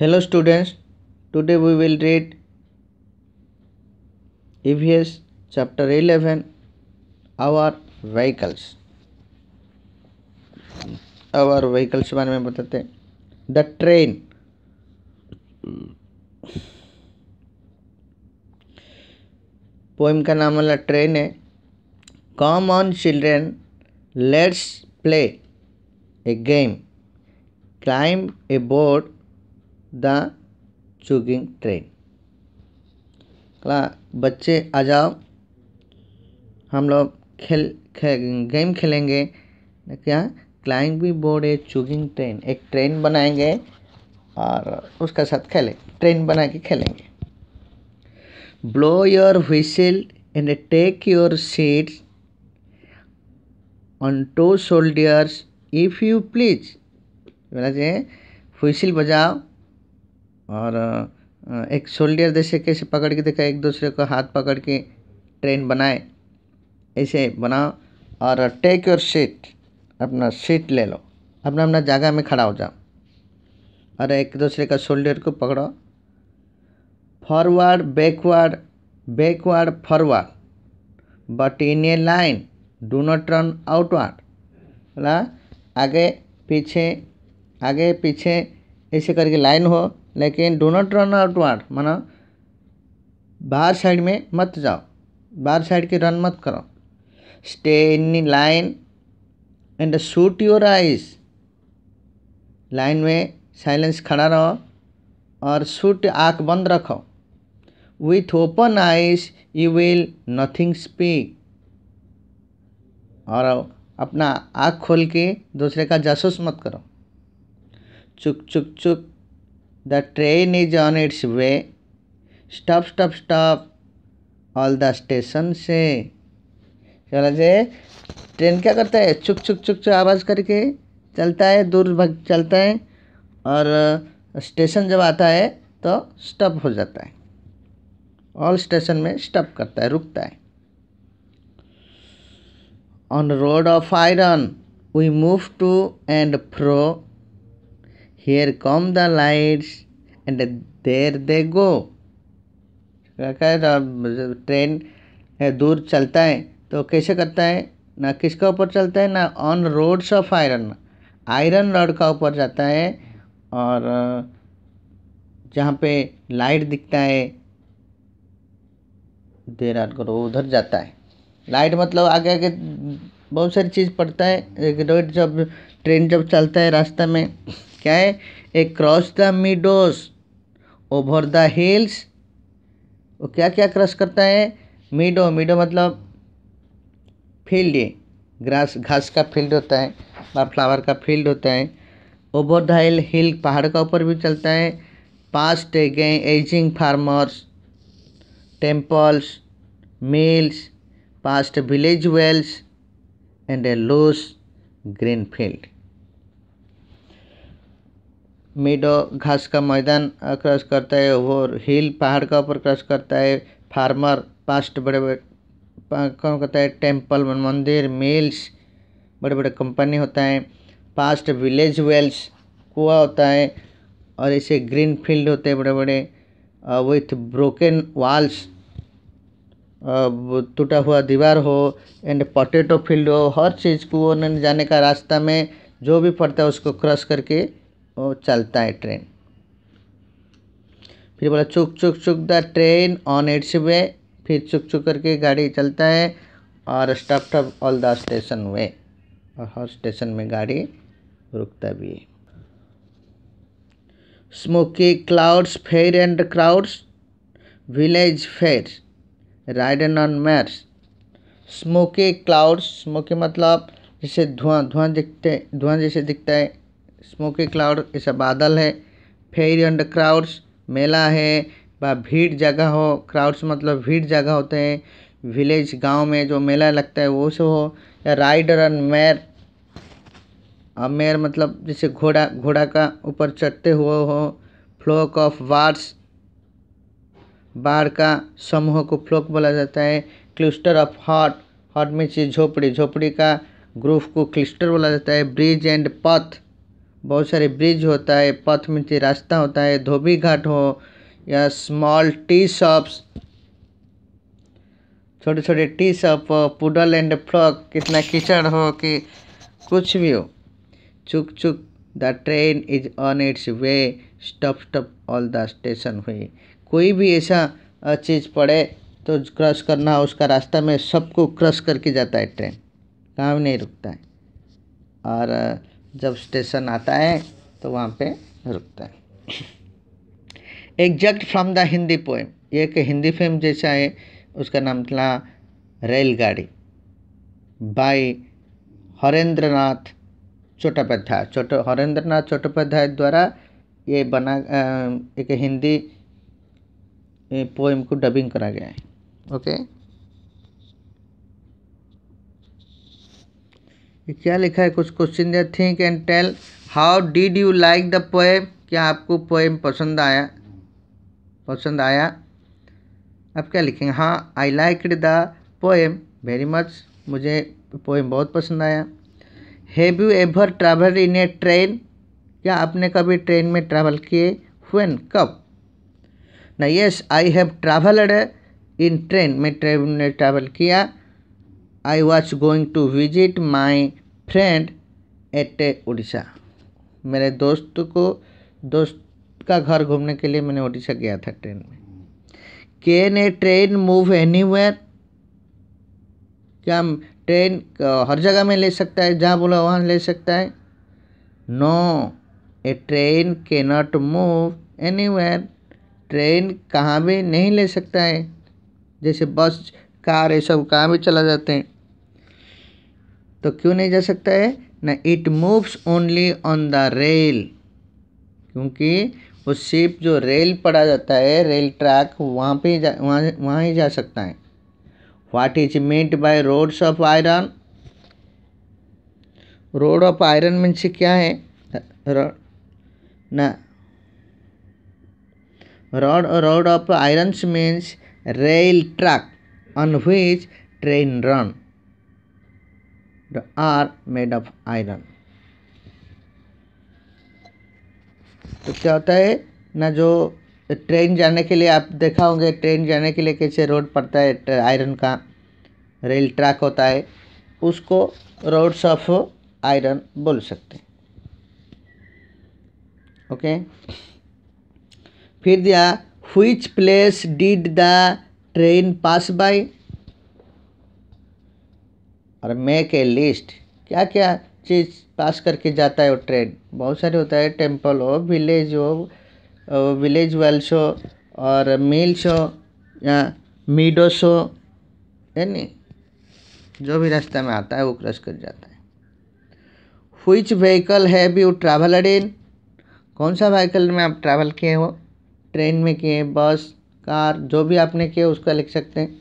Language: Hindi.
hello students today we will read evs chapter 11 our vehicles our vehicles के बारे में बताते हैं द ट्रेन पोएम का नाम वाला ट्रेन है come on children let's play a game climb a board the chugging train कला बच्चे आ जाओ हम लोग खेल खे गेम खेलेंगे क्या climbing board a chugging train एक ट्रेन बनाएंगे और उसके साथ खेलें ट्रेन बना के खेलेंगे blow your whistle and take your seats on two shoulders if you please बोला जे बजाओ और एक शोल्डर जैसे कैसे पकड़ के देखा एक दूसरे को हाथ पकड़ के ट्रेन बनाए ऐसे बनाओ और टेक योर सीट अपना सीट ले लो अपना अपना जगह में खड़ा हो जाओ और एक दूसरे का शोल्डर को पकड़ो forward backward backward forward but in a line do not run outward बोला आगे पीछे आगे पीछे ऐसे करके लाइन हो लेकिन do not run outward माना बाहर साइड में मत जाओ बाहर साइड के रन मत करो stay in line and shut your eyes line में साइलेंस खड़ा रहो और शूट आँख बंद रखो with open eyes you will nothing speak और अपना आँख खोल के दूसरे का जासूस मत करो चुक चुक चुक The train is on its way. Stop, stop, stop. All the station से चला जाए ट्रेन क्या करता है चुक चुक चुक चुक आवाज़ करके चलता है दूर भग चलता है और स्टेशन जब आता है तो स्टॉप हो जाता है ऑल स्टेशन में स्टॉप करता है रुकता है on road of iron we move to and fro here come the lights and there they go train तो दूर चलता है तो कैसे करता है ना किसका ऊपर चलता है ना on roads of iron iron road का ऊपर जाता है और जहाँ पे लाइट दिखता है देर रात को उधर जाता है लाइट मतलब आगे आगे बहुत सारी चीज़ पड़ता है रोड जब ट्रेन जब चलता है रास्ते में क्या है across the meadows over the hills वो क्या क्या क्रॉस करता है मीडो मीडो मतलब फील्ड ग्रास घास का फील्ड होता है या फ्लावर का फील्ड होता है ओवर द हिल हिल पहाड़ का ऊपर भी चलता है past ageing farmers temples mills past village wells and a loose green field meadow घास का मैदान क्रॉस करता है और हिल पहाड़ का ऊपर क्रॉस करता है फार्मर पास्ट बड़े बड़े कौन कहता है टेम्पल मंदिर मिल्स बड़े बड़े कंपनी होता है पास्ट विलेज वेल्स कुआ होता है और ऐसे ग्रीन फील्ड होते हैं बड़े बड़े विथ ब्रोकन वाल्स टूटा हुआ दीवार हो एंड पोटेटो फील्ड हो हर चीज़ को उन्होंने जाने का रास्ता में जो भी पड़ता है उसको क्रॉस करके वो चलता है ट्रेन फिर बोला chug chug chug the train on its way फिर चुक चुक करके गाड़ी चलता है और stop top all the station way और हर स्टेशन में गाड़ी रुकता भी है smoky clouds fair and crowds village fair ridden on mares smoky clouds smoky मतलब जैसे धुआं धुआं दिखते धुआं जैसे दिखता है स्मोकी क्लाउड ऐसा बादल है फेयर एंड क्राउड्स मेला है वह भीड़ जगह हो क्राउड्स मतलब भीड़ जगह होते हैं विलेज गांव में जो मेला लगता है वो सब हो या राइडर एंड मेयर मेयर मतलब जैसे घोड़ा घोड़ा का ऊपर चढ़ते हुए हो फ्लोक ऑफ वार्स बाढ़ का समूह को फ्लोक बोला जाता है क्लस्टर ऑफ हॉट हॉट में चीज झोपड़ी झोपड़ी का ग्रुप को क्लस्टर बोला जाता है ब्रिज एंड पथ बहुत सारे ब्रिज होता है पथ में से रास्ता होता है धोबी घाट हो या स्मॉल टी शॉप्स छोटे छोटे टी शॉप हो पुडल एंड फ्लॉक कितना कीचड़ हो कि कुछ भी हो chug chug the train is on its way stop stop all the station हुई कोई भी ऐसा चीज़ पड़े तो क्रॉस करना उसका रास्ता में सबको क्रॉस करके जाता है ट्रेन काम नहीं रुकता है और जब स्टेशन आता है तो वहाँ पे रुकता है exact from the Hindi poem ये एक हिंदी फिल्म जैसा है उसका नाम था रेलगाड़ी बाय हरेंद्र नाथ चट्टोपाध्याय हरेंद्र नाथ चट्टोपाध्याय द्वारा ये बना एक हिंदी पोएम को डबिंग करा गया है ओके क्या लिखा है कुछ question they think and tell how did you like the poem क्या आपको पोएम पसंद आया पसंद आया अब क्या लिखेंगे हाँ I like the poem very much मुझे पोएम बहुत पसंद आया have you ever travel in a train क्या आपने कभी ट्रेन में ट्रैवल किए हुएन कब न yes I have travelled in train मैं ट्रेन ने ट्रैवल किया I was going to visit my friend at Orissa मेरे दोस्त को दोस्त का घर घूमने के लिए मैंने उड़ीसा गया था ट्रेन में can a train move where क्या ट्रेन हर जगह में ले सकता है जहाँ बोला वहाँ ले सकता है no a train can not move where train कहाँ भी नहीं ले सकता है जैसे बस कार ये सब कहाँ भी चला जाते हैं तो क्यों नहीं जा सकता है ना it moves only on the rail क्योंकि वो सिर्फ जो रेल पड़ा जाता है रेल ट्रैक वहाँ पे जा वहाँ वहाँ ही जा सकता है what is meant by roads of iron road of iron mean से क्या है ना road road of irons means rail track on which train run are made of iron. तो क्या होता है ना जो ट्रेन जाने के लिए आप देखा होंगे ट्रेन जाने के लिए कैसे रोड पड़ता है आयरन का रेल ट्रैक होता है उसको रोड्स ऑफ आयरन बोल सकते हैं ओके फिर दिया हुई place did the train pass by और मे के लिस्ट क्या क्या चीज़ पास करके जाता है वो ट्रेन बहुत सारे होता है टेम्पल हो विलेज हो विलेज वेल्स हो और मिल्स हो या मीडोस हो यानी जो भी रास्ते में आता है वो क्रॉस कर जाता है हुइच व्हीकल है भी वो ट्रैवल इन कौन सा व्हीकल में आप ट्रैवल किए हो ट्रेन में किए बस कार जो भी आपने किए उसका लिख सकते हैं